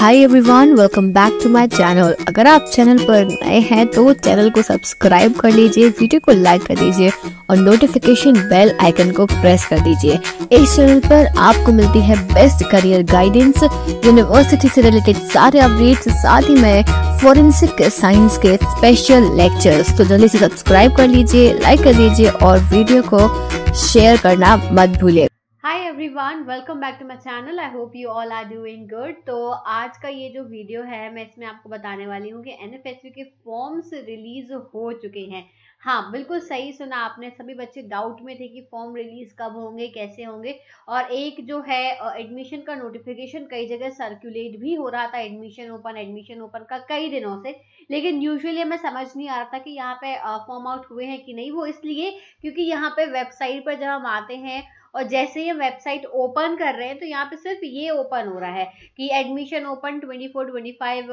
Hi everyone welcome back to my channel अगर आप channel पर नए हैं तो चैनल को सब्सक्राइब कर लीजिए वीडियो को लाइक कर दीजिए और नोटिफिकेशन बेल आइकन को प्रेस कर दीजिए इस चैनल पर आपको मिलती है बेस्ट करियर गाइडेंस यूनिवर्सिटी से रिलेटेड सारे अपडेट्स साथ ही में फोरेंसिक साइंस के स्पेशल लेक्चर्स तो जल्दी से सब्सक्राइब कर लीजिए लाइक कर दीजिए और वीडियो को शेयर करना मत भूलिए everyone welcome back to my channel I hope you all are doing good तो आज का ये जो वीडियो है मैं इसमें आपको बताने वाली हूँ कि एन के फॉर्म्स रिलीज हो चुके हैं हाँ बिल्कुल सही सुना आपने सभी बच्चे डाउट में थे कि फॉर्म रिलीज कब होंगे कैसे होंगे और एक जो है एडमिशन का नोटिफिकेशन कई जगह सर्कुलेट भी हो रहा था एडमिशन ओपन एडमिशन ओपन का कई दिनों से लेकिन यूजुअली हमें समझ नहीं आ रहा था कि यहाँ पे फॉर्म आउट हुए हैं कि नहीं वो इसलिए क्योंकि यहाँ पे वेबसाइट पर जब हम आते हैं और जैसे ये वेबसाइट ओपन कर रहे हैं तो यहाँ पे सिर्फ ये ओपन हो रहा है कि एडमिशन ओपन 24 25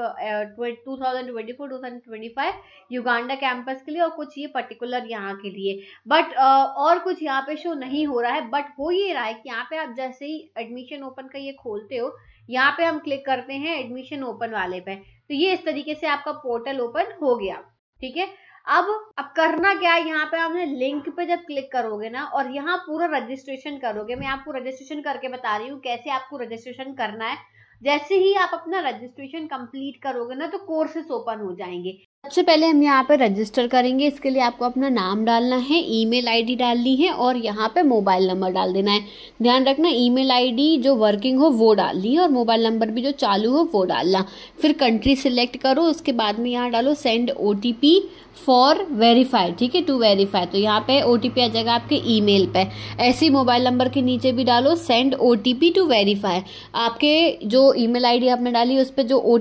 2024 2025 युगांडा कैंपस के लिए और कुछ ये पर्टिकुलर यहाँ के लिए बट uh, और कुछ यहाँ पे शो नहीं हो रहा है बट हो ये रहा है कि यहाँ पे आप जैसे ही एडमिशन ओपन का ये खोलते हो यहाँ पे हम क्लिक करते हैं एडमिशन ओपन वाले पे तो ये इस तरीके से आपका पोर्टल ओपन हो गया ठीक है अब अब करना क्या है यहाँ पे आपने लिंक पे जब क्लिक करोगे ना और यहाँ पूरा रजिस्ट्रेशन करोगे मैं आपको रजिस्ट्रेशन करके बता रही हूँ कैसे आपको रजिस्ट्रेशन करना है जैसे ही आप अपना रजिस्ट्रेशन कंप्लीट करोगे ना तो कोर्सेस ओपन हो जाएंगे सबसे पहले हम यहाँ पर रजिस्टर करेंगे इसके लिए आपको अपना नाम डालना है ईमेल आईडी डालनी है और यहाँ पे मोबाइल नंबर डाल देना है ध्यान रखना ईमेल आईडी जो वर्किंग हो वो डालनी है और मोबाइल नंबर भी जो चालू हो वो डालना फिर कंट्री सिलेक्ट करो उसके बाद में यहाँ डालो सेंड ओ फॉर वेरीफाई ठीक है टू वेरीफाई तो यहाँ पे ओ आ जाएगा आपके ई मेल पर ऐसे ही मोबाइल नंबर के नीचे भी डालो सेंड ओ टू वेरीफाई आपके जो आई डी आपने डाली उस पर जो ओ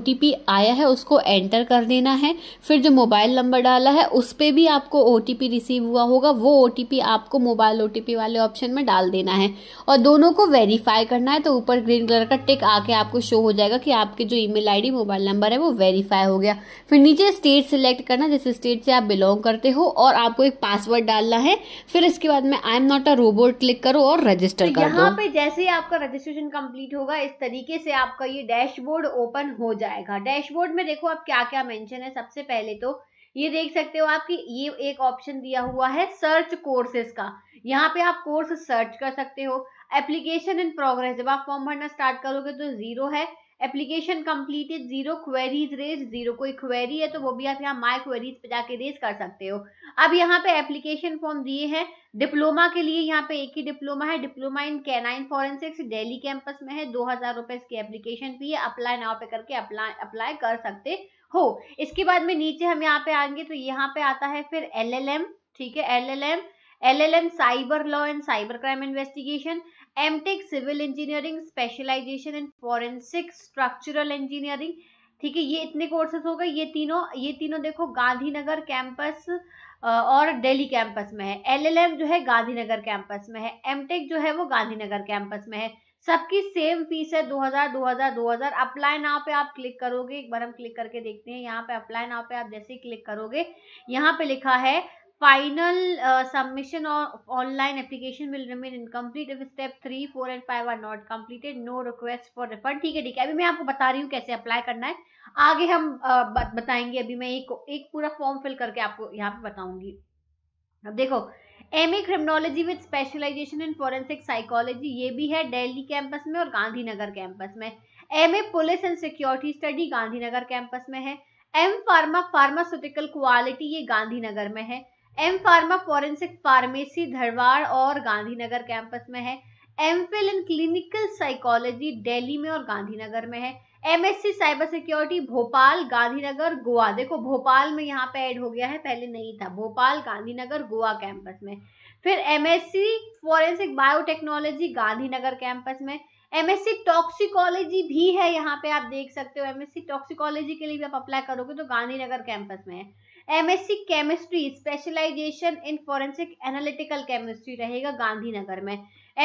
आया है उसको एंटर कर देना है फिर जो मोबाइल नंबर डाला है उस पर भी आपको ओ रिसीव हुआ होगा वो ओ आपको मोबाइल ओ वाले ऑप्शन में डाल देना है और दोनों को वेरीफाई करना है तो ऊपर ग्रीन कलर का टिक आके आपको शो हो जाएगा कि आपके जो ई मेल मोबाइल नंबर है वो वेरीफाई हो गया फिर नीचे स्टेट सिलेक्ट करना जिस स्टेट से आप बिलोंग करते हो और आपको एक पासवर्ड डालना है फिर इसके बाद में I am not a robot click करो और रजिस्टर तो कर यहाँ पे जैसे ही आपका रजिस्ट्रेशन कंप्लीट होगा इस तरीके से आपका ये डैशबोर्ड ओपन हो जाएगा डैशबोर्ड में देखो आप क्या क्या मेंशन है सबसे पहले पहले तो ये देख सकते हो आपकी ये एक ऑप्शन दिया हुआ है सर्च कोर्सेज का यहाँ पे आप कोर्स सर्च कर सकते हो एप्लीकेशन इन प्रोग्रेस जब आप फॉर्म भरना स्टार्ट करोगे तो जीरो है application completed zero queries raised zero कोई क्वेरी है तो वो भी आप यहाँ माई क्वेरीज पे जाके रेज कर सकते हो अब यहाँ पे एप्लीकेशन फॉर्म दिए हैं डिप्लोमा के लिए यहाँ पे एक ही डिप्लोमा है diploma in canine forensics Delhi campus में है दो हजार रुपए इसकी एप्लीकेशन फी है अप्लाई नाव पे करके अप्लाई अप्लाई कर सकते हो इसके बाद में नीचे हम यहाँ पे आएंगे तो यहाँ पे आता है फिर एलएलएम ठीक है LLM LLM cyber law and cyber crime investigation MTech civil engineering specialisation in forensic structural engineering ठीक है ये इतने कोर्सेस हो गए ये तीनों ये तीनों देखो गांधीनगर कैंपस और दिल्ली कैंपस में है एलएलएम जो है गांधीनगर कैंपस में है एमटेक जो है वो गांधीनगर कैंपस में है सबकी सेम फीस है 2000 2000 2000 अप्लाई नाव पे आप क्लिक करोगे एक बार हम क्लिक करके देखते हैं यहाँ पे अप्लाई नाव पे आप जैसे ही क्लिक करोगे यहाँ पे लिखा है final submission uh, submission or online application will remain incomplete if step 3 4 and 5 are not completed no request for ठीक है ठीक है अभी मैं आपको बता रही हूँ कैसे अप्लाई करना है आगे हम uh, बताएंगे अभी मैं एक एक पूरा फॉर्म फिल करके आपको यहाँ पे बताऊंगी अब देखो M A criminology with specialisation in forensic psychology ये भी है दिल्ली कैंपस में और गांधीनगर कैंपस में M A police and security study Gandhinagar campus में है एम फार्मा फार्मास्यूटिकल क्वालिटी ये गांधीनगर में है M pharma forensic pharmacy Dharwad और गांधीनगर कैंपस में है M Phil in clinical psychology Delhi में और गांधीनगर में है MSc cyber security Bhopal Gandhinagar Goa देखो भोपाल में यहाँ पे ऐड हो गया है पहले नहीं था भोपाल गांधीनगर गोवा कैंपस में फिर MSc forensic biotechnology Gandhinagar campus में एमएससी टॉक्सिकोलॉजी भी है यहाँ पे आप देख सकते हो एमएससी टॉक्सिकोलॉजी के लिए भी आप अप्लाई करोगे तो गांधीनगर कैंपस में है MSc chemistry specialisation in forensic analytical chemistry रहेगा गांधीनगर में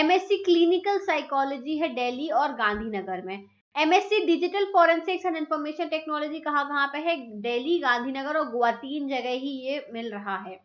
एमएससी क्लिनिकल साइकोलॉजी है दिल्ली और गांधीनगर में MSc digital forensics and information technology कहाँ कहाँ पे है दिल्ली गांधीनगर और गोवा तीन जगह ही ये मिल रहा है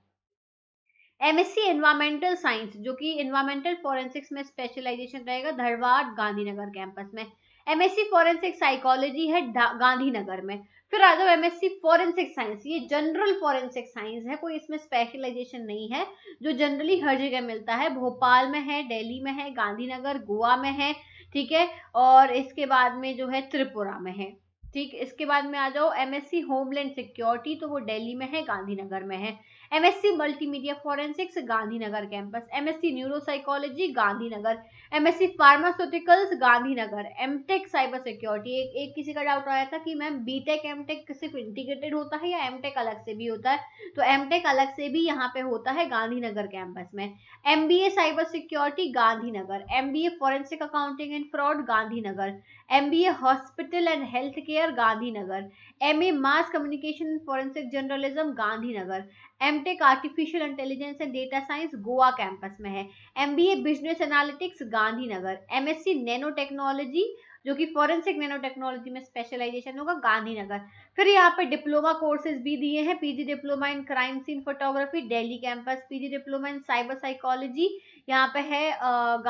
एमएससी एनवायरमेंटल साइंस जो कि एनवायरमेंटल फॉरेंसिक्स में स्पेशलाइजेशन रहेगा धरवाड गांधीनगर कैंपस में एमएससी फॉरेंसिक साइकोलॉजी है गांधीनगर में फिर आ जाओ एमएससी फॉरेंसिक साइंस ये जनरल फॉरेंसिक साइंस है कोई इसमें स्पेशलाइजेशन नहीं है जो जनरली हर जगह मिलता है भोपाल में है दिल्ली में है गांधीनगर गोवा में है ठीक है और इसके बाद में जो है त्रिपुरा में है ठीक इसके बाद में आ जाओ एमएससी होमलैंड सिक्योरिटी तो वो दिल्ली में है गांधीनगर में है MSc multimedia forensics Gandhinagar campus MSc neuropsychology Gandhinagar MSc pharmaceuticals Gandhinagar MTech cyber security एक एक किसी का डाउट आया था कि मैम बीटेक एमटेक सिर्फ इंटीग्रेटेड होता है या एमटेक अलग से भी होता है तो एमटेक अलग से भी यहाँ पे होता है गांधीनगर कैंपस में MBA cyber security Gandhinagar MBA forensic accounting and fraud Gandhinagar MBA hospital and health care Gandhinagar M mass communication and forensic journalism Gandhinagar MTech artificial intelligence and data science Goa campus में है MBA business analytics Gandhinagar MSc nano technology जो कि forensic nano technology में specialisation होगा गांधीनगर फिर यहाँ पे diploma courses भी दिए हैं PG diploma in crime scene photography Delhi campus PG diploma in cyber psychology यहाँ पे है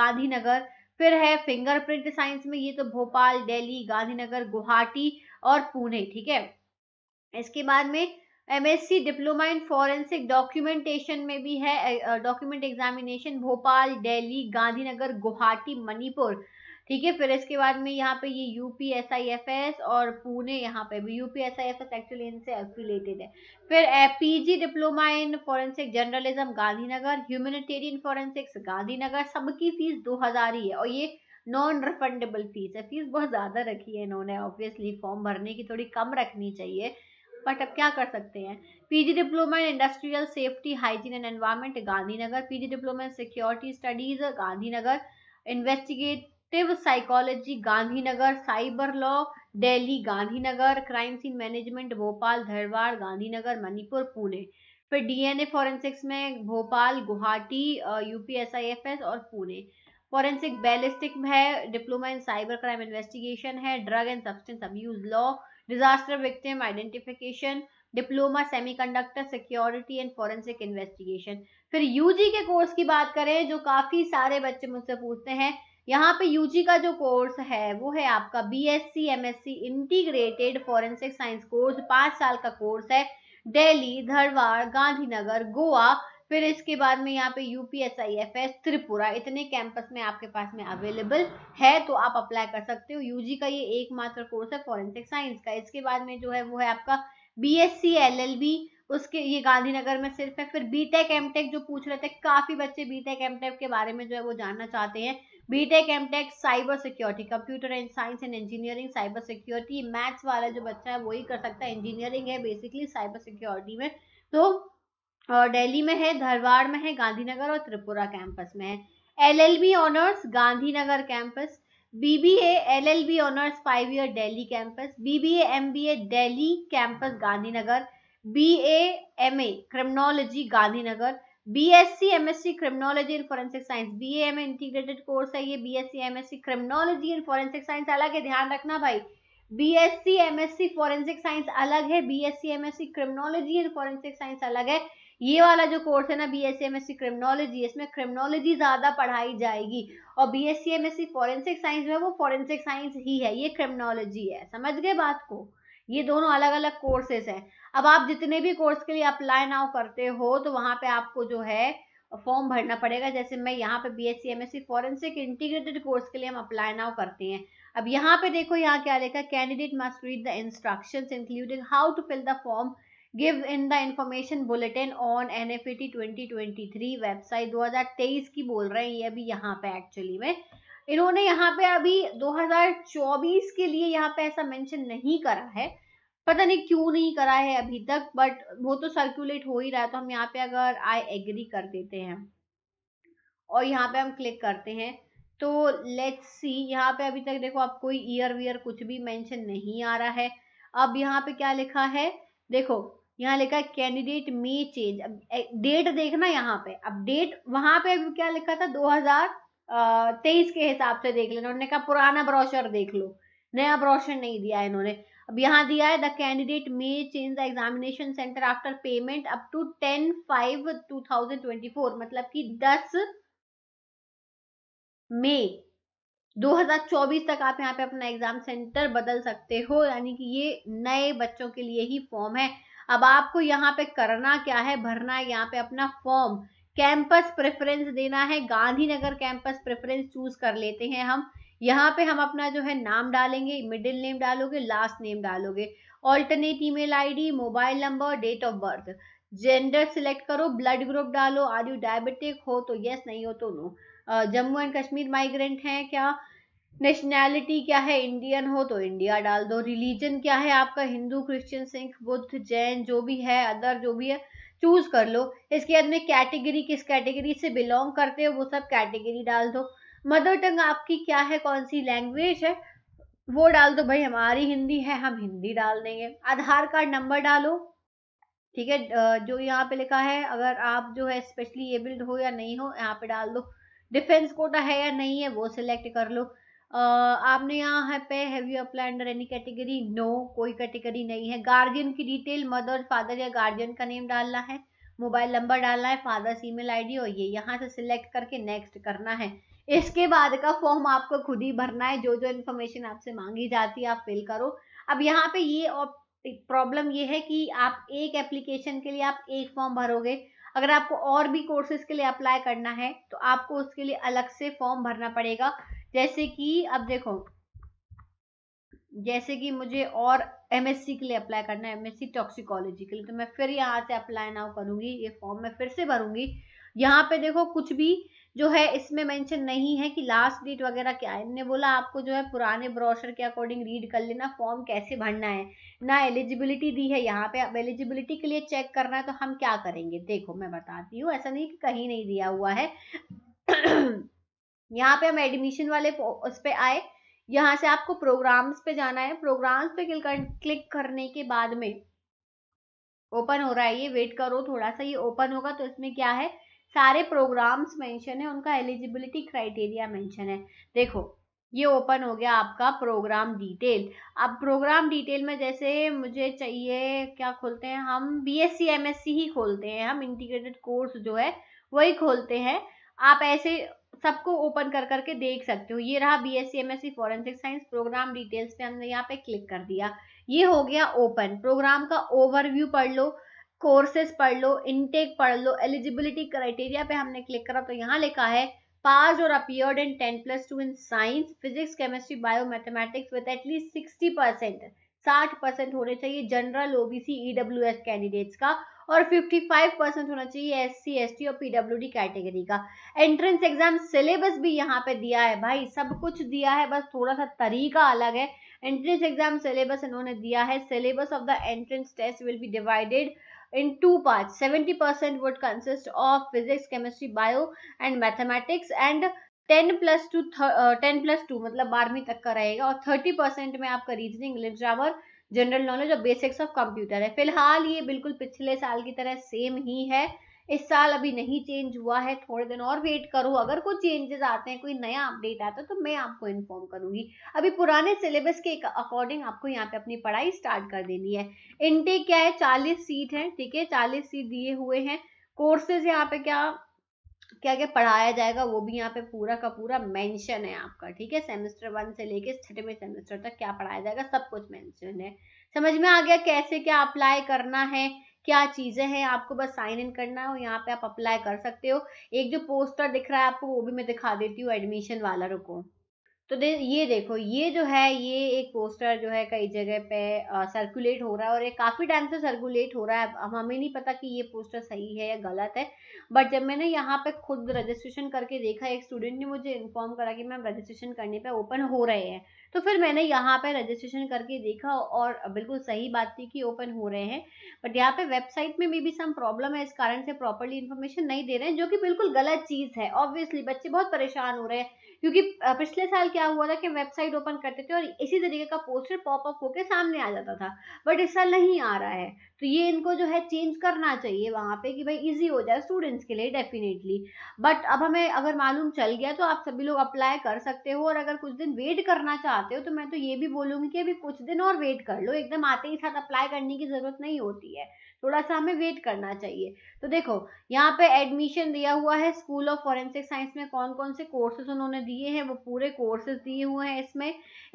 गांधीनगर फिर है फिंगरप्रिंट साइंस में ये तो भोपाल दिल्ली गांधीनगर गुवाहाटी और पुणे ठीक है इसके बाद में MSc diploma in forensic documentation में भी है डॉक्यूमेंट एग्जामिनेशन भोपाल दिल्ली गांधीनगर गुवाहाटी मणिपुर ठीक है फिर इसके बाद में यहाँ पे ये U P S I F S और पुणे यहाँ पे भी U P S I F S actually इनसे एफिलेटेड है फिर P G diploma in forensic journalism Gandhinagar humanitarian forensics Gandhinagar सबकी फीस दो हज़ार ही है और ये नॉन रिफंडेबल फीस है फीस बहुत ज़्यादा रखी है इन्होंने ऑब्वियसली फॉर्म भरने की थोड़ी कम रखनी चाहिए बट अब क्या कर सकते हैं PG diploma in industrial safety hygiene and environment Gandhinagar PG diploma in security studies Gandhinagar investigative psychology Gandhinagar cyber law Delhi Gandhinagar crime scene management Bhopal Dharwad Gandhinagar Manipur Pune फिर डीएनए फॉरेंसिक्स में भोपाल गुवाहाटी यूपीएसआईएफएस और पुणे फॉरेंसिक बैलिस्टिक है diploma in cyber crime investigation है drug and substance abuse law disaster victim identification diploma semiconductor security and forensic investigation फिर UG के course की बात करें जो काफी सारे बच्चे मुझसे पूछते हैं यहाँ पे यूजी का जो कोर्स है वो है आपका BSc MSc integrated forensic science course पांच साल का कोर्स है दिल्ली धरवाड़ गांधीनगर गोवा फिर इसके बाद में यहाँ पे UPSIFS I F S Tripura इतने कैंपस में आपके पास में अवेलेबल है तो आप अप्लाई कर सकते हो यूजी का ये एकमात्र कोर्स है फॉरेंसिक साइंस का इसके बाद में जो है वो है आपका B S C L L B उसके ये गांधीनगर में सिर्फ है फिर बीटेक एमटेक जो पूछ रहे थे काफी बच्चे बीटेक एमटेक के बारे में जो है वो जानना चाहते हैं BTech MTech cyber security computer and science and engineering cyber security maths वाला जो बच्चा है वही कर सकता है इंजीनियरिंग है बेसिकली साइबर सिक्योरिटी में तो और दिल्ली में है धरवाड़ में है गांधीनगर और त्रिपुरा कैंपस में है B honours Gandhinagar campus BBA B honours five year Delhi campus BBA A Delhi campus Gandhinagar B M A criminology Gandhinagar B S C M S C criminology and forensic science B M A integrated course है ये B S C M S C criminology and forensic science अलग है ध्यान रखना भाई B S C M S C forensic science अलग है B S C M S C criminology and forensic science अलग है ये वाला जो कोर्स है ना B S C M S C criminology इसमें क्रिमिनोलॉजी ज़्यादा पढ़ाई जाएगी और B S C M S C forensic science में वो फॉरेंसिक साइंस ही है ये क्रिमिनोलॉजी है समझ गए बात को ये दोनों अलग अलग कोर्सेज हैं अब आप जितने भी कोर्स के लिए अप्लाई नाउ करते हो तो वहां पे आपको जो है फॉर्म भरना पड़ेगा जैसे मैं यहाँ पे B S C M S C forensic integrated course के लिए हम अप्लाई नाउ करते हैं अब यहाँ पे देखो यहाँ क्या लिखा candidate must read the instructions including how to fill the form give in the information bulletin on N F T twenty twenty three website दो हजार तेईस की बोल रहे हैं ये अभी यहाँ पे एक्चुअली में इन्होंने यहाँ पे अभी दो हजार चौबीस के लिए यहाँ पे ऐसा मैंशन नहीं करा है पता नहीं क्यों नहीं करा है अभी तक बट वो तो सर्कुलेट हो ही रहा है तो हम यहाँ पे अगर आई एग्री कर देते हैं और यहाँ पे हम क्लिक करते हैं तो लेट्स सी यहाँ पे अभी तक देखो आप कोई ईयर वियर कुछ भी मेंशन नहीं आ रहा है अब यहाँ पे क्या लिखा है देखो यहाँ लिखा है कैंडिडेट मे चेंज अब डेट देखना यहाँ पे अब डेट वहां पे अभी क्या लिखा था दो हजार तेईस के हिसाब से देख लेना उन्होंने कहा पुराना ब्रोशर देख लो नया ब्रोशर नहीं दिया है इन्होंने अब यहाँ दिया है the candidate may change the examination centre after payment up to ten five two thousand twenty four मतलब कि दस मई 2024 तक आप यहाँ पे अपना एग्जाम सेंटर बदल सकते हो यानी कि ये नए बच्चों के लिए ही फॉर्म है अब आपको यहाँ पे करना क्या है भरना है यहाँ पे अपना फॉर्म कैंपस प्रेफरेंस देना है गांधीनगर कैंपस प्रेफरेंस चूज कर लेते हैं हम यहाँ पे हम अपना जो है नाम डालेंगे मिडिल नेम डालोगे लास्ट नेम डालोगे alternate email ID mobile number date of birth gender select करो ब्लड ग्रुप डालो आर यू डायबिटिक हो तो यस नहीं हो तो no Jammu and Kashmir migrant हैं क्या नेशनैलिटी क्या है इंडियन हो तो इंडिया डाल दो रिलीजन क्या है आपका हिंदू क्रिश्चियन सिख बुद्ध जैन जो भी है अदर जो भी है चूज कर लो इसके बाद में कैटेगरी किस कैटेगरी से बिलोंग करते हो वो सब कैटेगरी डाल दो मदर टंग आपकी क्या है कौन सी लैंग्वेज है वो डाल दो भाई हमारी हिंदी है हम हिंदी डाल देंगे आधार कार्ड नंबर डालो ठीक है जो यहाँ पे लिखा है अगर आप जो है स्पेशली एबल्ड हो या नहीं हो यहाँ पे डाल दो डिफेंस कोटा है या नहीं है वो सिलेक्ट कर लो आपने यहाँ है पे have you apply under any category no कोई कैटेगरी नहीं है गार्जियन की डिटेल मदर फादर या गार्जियन का नेम डालना है मोबाइल नंबर डालना है फादर्स ईमेल आईडी और ये यहाँ से सिलेक्ट करके नेक्स्ट करना है इसके बाद का फॉर्म आपको खुद ही भरना है जो जो इन्फॉर्मेशन आपसे मांगी जाती है आप फिल करो अब यहाँ पे ये प्रॉब्लम ये है कि आप एक एप्लीकेशन के लिए आप एक फॉर्म भरोगे अगर आपको और भी कोर्सेज के लिए अप्लाई करना है तो आपको उसके लिए अलग से फॉर्म भरना पड़ेगा जैसे कि अब देखो जैसे कि मुझे और एमएससी के लिए अप्लाई करना है एमएससी टॉक्सिकोलॉजी के लिए तो मैं फिर यहाँ से अप्लाई नाउ करूंगी ये फॉर्म मैं फिर से भरूंगी यहाँ पे देखो कुछ भी जो है इसमें मेंशन नहीं है कि लास्ट डेट वगैरह क्या है इनने बोला आपको जो है पुराने ब्रोशर के अकॉर्डिंग रीड कर लेना फॉर्म कैसे भरना है ना एलिजिबिलिटी दी है यहाँ पे अब एलिजिबिलिटी के लिए चेक करना है तो हम क्या करेंगे देखो मैं बताती हूँ ऐसा नहीं कि कहीं नहीं दिया हुआ है यहाँ पे हम एडमिशन वाले उस पर आए यहाँ से आपको प्रोग्राम्स पे जाना है प्रोग्राम्स पे क्लिक करने के बाद में ओपन हो रहा है ये वेट करो थोड़ा सा ये ओपन होगा तो इसमें क्या है सारे प्रोग्राम्स मेंशन है उनका एलिजिबिलिटी क्राइटेरिया मेंशन है देखो ये ओपन हो गया आपका प्रोग्राम डिटेल अब प्रोग्राम डिटेल में जैसे मुझे चाहिए क्या खोलते हैं हम B S C M S C ही खोलते हैं हम इंटीग्रेटेड कोर्स जो है वही खोलते हैं आप ऐसे सबको ओपन कर करके देख सकते हो ये रहा B S C M S C forensic science programme details पे हमने यहाँ पे क्लिक कर दिया ये हो गया ओपन प्रोग्राम का ओवरव्यू पढ़ लो कोर्सेज पढ़ लो इनटेक पढ़ लो एलिजिबिलिटी क्राइटेरिया पे हमने क्लिक करा तो यहाँ लिखा है passed or appeared in 10 plus 2 in science, physics, chemistry, bio, mathematics with at least 60 percent 60 percent होने चाहिए general OBC EWS candidates का और 55 परसेंट होना चाहिए एस सी एस टी और पीडब्ल्यू डी कैटेगरी का एंट्रेंस एग्जाम सिलेबस भी यहाँ पे दिया है भाई सब कुछ दिया है बस थोड़ा सा तरीका अलग है एंट्रेंस एग्जाम सिलेबस इन्होंने दिया है syllabus of the entrance test will be divided in two parts 70% would consist of physics chemistry bio and mathematics and ten plus two ten plus two मतलब बारहवीं तक का रहेगा और थर्टी परसेंट में आपका रीजनिंग लिटरावर जनरल नॉलेज और बेसिक्स ऑफ कंप्यूटर है फिलहाल ये बिल्कुल पिछले साल की तरह सेम ही है इस साल अभी नहीं चेंज हुआ है थोड़े दिन और वेट करो अगर कोई चेंजेस आते हैं कोई नया अपडेट आता है तो मैं आपको इन्फॉर्म करूंगी अभी पुराने सिलेबस के अकॉर्डिंग आपको यहाँ पे अपनी पढ़ाई स्टार्ट कर देनी है इनटेक क्या है चालीस सीट है ठीक है चालीस सीट दिए हुए हैं कोर्सेज यहाँ पे क्या क्या क्या पढ़ाया जाएगा वो भी यहाँ पे पूरा का पूरा मेंशन है आपका ठीक है सेमेस्टर वन से लेके छठवें सेमेस्टर तक क्या पढ़ाया जाएगा सब कुछ मेंशन है समझ में आ गया कैसे क्या अप्लाई करना है क्या चीज़ें हैं आपको बस साइन इन करना है और यहाँ पे आप अप्लाई कर सकते हो एक जो पोस्टर दिख रहा है आपको वो भी मैं दिखा देती हूँ एडमिशन वाला रुको तो दे ये देखो ये जो है ये एक पोस्टर जो है कई जगह पे आ, सर्कुलेट हो रहा है और ये काफ़ी टाइम से सर्कुलेट हो रहा है अब हमें नहीं पता कि ये पोस्टर सही है या गलत है बट जब मैंने यहाँ पे खुद रजिस्ट्रेशन करके देखा एक स्टूडेंट ने मुझे इन्फॉर्म करा कि मैम रजिस्ट्रेशन करने पे ओपन हो रहे हैं तो फिर मैंने यहाँ पे रजिस्ट्रेशन करके देखा और बिल्कुल सही बात थी कि ओपन हो रहे हैं बट यहाँ पे वेबसाइट में मे बी सम प्रॉब्लम है इस कारण से प्रॉपरली इन्फॉर्मेशन नहीं दे रहे हैं जो कि बिल्कुल गलत चीज़ है ऑब्वियसली बच्चे बहुत परेशान हो रहे हैं क्योंकि पिछले साल क्या हुआ था कि वेबसाइट ओपन करते थे और इसी तरीके का पोस्टर पॉपअप होकर सामने आ जाता था बट इस साल नहीं आ रहा है तो ये इनको जो है चेंज करना चाहिए वहाँ पे कि भाई इजी हो जाए स्टूडेंट्स के लिए डेफिनेटली बट अब हमें अगर मालूम चल गया तो आप सभी लोग अप्लाई कर सकते हो और अगर कुछ दिन वेट करना चाहते हो तो मैं तो ये भी बोलूँगी कि अभी कुछ दिन और वेट कर लो एकदम आते ही साथ अप्लाई करने की ज़रूरत नहीं होती है थोड़ा सा हमें वेट करना चाहिए तो देखो यहाँ पे एडमिशन दिया हुआ है स्कूल ऑफ फॉरेंसिक साइंस में कौन कौन से कोर्सेज उन्होंने दिए हैं वो पूरे कोर्सेज दिए हुए हैं इसमें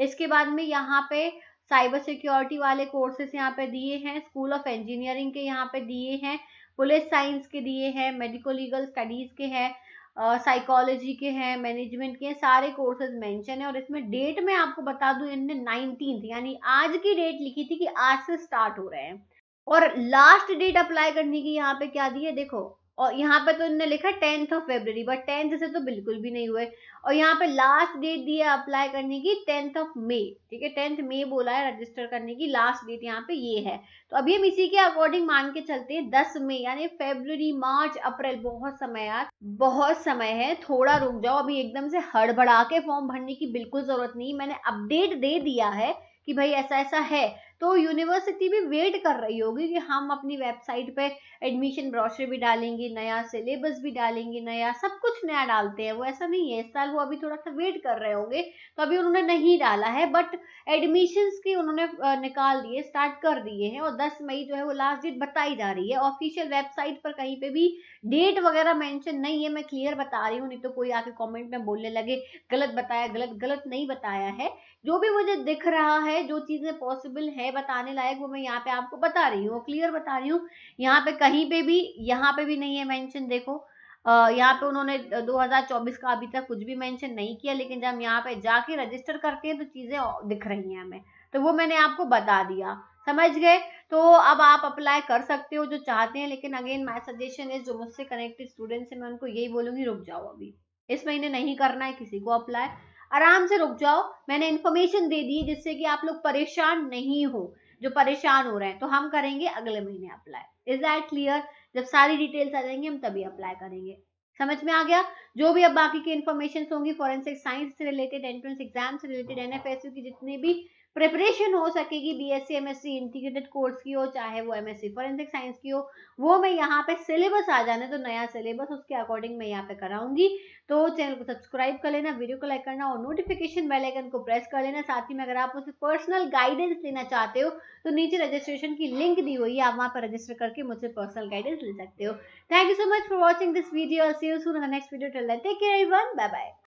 इसके बाद में यहाँ पे साइबर सिक्योरिटी वाले कोर्सेज यहाँ पे दिए हैं स्कूल ऑफ इंजीनियरिंग के यहाँ पे दिए हैं पुलिस साइंस के दिए हैं मेडिको लीगल स्टडीज़ के हैं साइकोलॉजी के हैं मैनेजमेंट के हैं सारे कोर्सेज मेंशन है और इसमें डेट मैं आपको बता दूं इनने नाइनटीन यानी आज की डेट लिखी थी कि आज से स्टार्ट हो रहे हैं और लास्ट डेट अप्लाई करने की यहाँ पे क्या दी है देखो और यहाँ पे तो इन्होंने लिखा tenth of February but tenth से तो बिल्कुल भी नहीं हुए और यहाँ पे लास्ट डेट दी है अप्लाई करने की टेंथ ऑफ मे ठीक है टेंथ मे बोला है रजिस्टर करने की लास्ट डेट यहाँ पे ये है तो अभी हम इसी के अकॉर्डिंग मान के चलते हैं दस मे यानी फेब्रवरी मार्च अप्रैल बहुत समय यार बहुत समय है थोड़ा रुक जाओ अभी एकदम से हड़बड़ा के फॉर्म भरने की बिल्कुल जरूरत नहीं मैंने अपडेट दे दिया है कि भाई ऐसा ऐसा है तो यूनिवर्सिटी भी वेट कर रही होगी कि हम अपनी वेबसाइट पे एडमिशन ब्रॉशर भी डालेंगे नया सिलेबस भी डालेंगे नया सब कुछ नया डालते हैं वो ऐसा नहीं है इस साल वो अभी थोड़ा सा वेट कर रहे होंगे तो अभी उन्होंने नहीं डाला है बट एडमिशंस की उन्होंने निकाल दिए स्टार्ट कर दिए हैं और दस मई जो है वो लास्ट डेट बताई जा रही है ऑफिशियल वेबसाइट पर कहीं पे भी डेट वगैरह मेंशन नहीं है मैं क्लियर बता रही हूँ नहीं तो कोई आके कमेंट में बोलने लगे गलत बताया गलत गलत नहीं बताया है जो भी मुझे दिख रहा है जो चीज़ें पॉसिबल है बताने लायक वो मैं यहाँ पे आपको बता रही हूँ क्लियर बता रही हूँ यहाँ पे कहीं पे भी यहाँ पे भी नहीं है मेंशन देखो यहाँ पे उन्होंने 2024 का अभी तक कुछ भी मेंशन नहीं किया लेकिन जब हम यहाँ पे जाके रजिस्टर करते हैं तो चीज़ें दिख रही हैं हमें तो वो मैंने आपको बता दिया समझ गए तो अब आप अप्लाई कर सकते हो जो चाहते हैं लेकिन अगेन माय सजेशन इज जो मुझसे कनेक्टेड स्टूडेंट्स हैं मैं उनको यही बोलूंगी रुक जाओ अभी इस महीने नहीं करना है किसी को अप्लाई आराम से रुक जाओ मैंने इन्फॉर्मेशन दे दी जिससे कि आप लोग परेशान नहीं हो जो परेशान हो रहे हैं तो हम करेंगे अगले महीने अप्लाई इज दैट क्लियर जब सारी डिटेल्स आ जाएंगे हम तभी अप्लाई करेंगे समझ में आ गया जो भी अब बाकी की इन्फॉर्मेशन होंगी फॉरेंसिक साइंस से रिलेटेड एंट्रेंस एग्जाम से रिलेटेड एनएफएसयू हाँ। की जितनी भी प्रिपरेशन हो सकेगी B S C M S C integrated course की हो चाहे वो M S C forensic science की हो वो मैं यहाँ पे सिलेबस आ जाने तो नया सिलेबस उसके अकॉर्डिंग मैं यहाँ पे कराऊंगी तो चैनल को सब्सक्राइब कर लेना वीडियो को लाइक करना और नोटिफिकेशन बेल आइकन को प्रेस कर लेना साथ ही में अगर आप मुझसे पर्सनल गाइडेंस लेना चाहते हो तो नीचे रजिस्ट्रेशन की लिंक दी हुई है आप वहाँ पर रजिस्टर करके मुझसे पर्सनल गाइडेंस ले सकते हो thank you so much for watching this video see you soon next video take care everyone bye bye